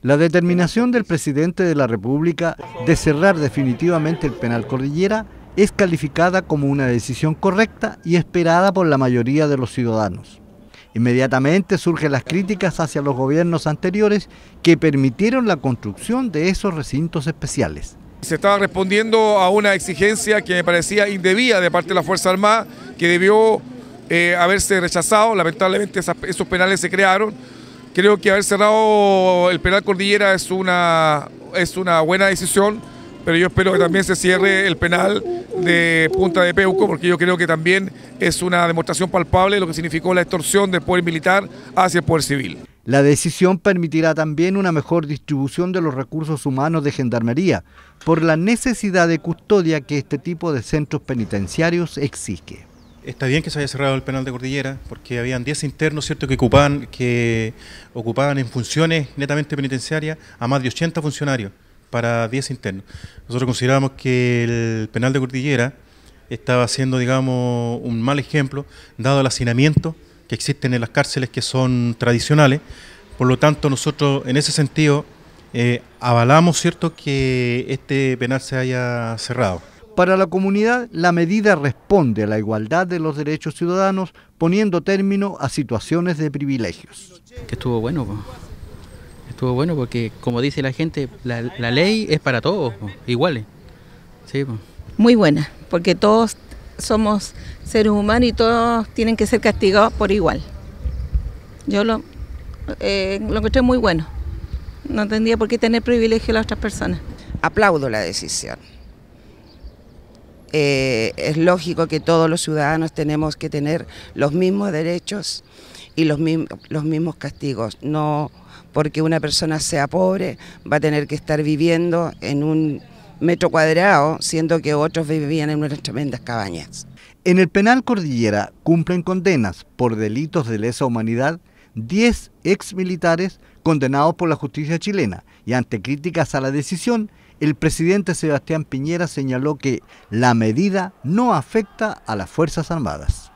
La determinación del presidente de la República de cerrar definitivamente el penal Cordillera es calificada como una decisión correcta y esperada por la mayoría de los ciudadanos. Inmediatamente surgen las críticas hacia los gobiernos anteriores que permitieron la construcción de esos recintos especiales. Se estaba respondiendo a una exigencia que me parecía indebida de parte de la Fuerza Armada, que debió eh, haberse rechazado. Lamentablemente esos penales se crearon Creo que haber cerrado el penal Cordillera es una, es una buena decisión, pero yo espero que también se cierre el penal de Punta de Peuco, porque yo creo que también es una demostración palpable de lo que significó la extorsión del poder militar hacia el poder civil. La decisión permitirá también una mejor distribución de los recursos humanos de Gendarmería, por la necesidad de custodia que este tipo de centros penitenciarios exige está bien que se haya cerrado el penal de Cordillera, porque habían 10 internos, ¿cierto?, que ocupaban, que ocupaban en funciones netamente penitenciarias a más de 80 funcionarios para 10 internos. Nosotros consideramos que el penal de Cordillera estaba siendo, digamos, un mal ejemplo, dado el hacinamiento que existe en las cárceles que son tradicionales. Por lo tanto, nosotros en ese sentido eh, avalamos, ¿cierto?, que este penal se haya cerrado. Para la comunidad, la medida responde a la igualdad de los derechos ciudadanos, poniendo término a situaciones de privilegios. Que estuvo bueno, estuvo bueno porque, como dice la gente, la, ley es para todos, iguales. Muy buena, porque todos somos seres humanos y todos tienen que ser castigados por igual. Yo lo, eh, lo encontré muy bueno. No tendría por qué tener privilegio a las otras personas. Aplaudo la decisión. Eh, es lógico que todos los ciudadanos tenemos que tener los mismos derechos y los, los mismos castigos. No porque una persona sea pobre va a tener que estar viviendo en un metro cuadrado, siendo que otros vivían en unas tremendas cabañas. En el penal Cordillera cumplen condenas por delitos de lesa humanidad 10 exmilitares condenados por la justicia chilena y ante críticas a la decisión, el presidente Sebastián Piñera señaló que la medida no afecta a las Fuerzas Armadas.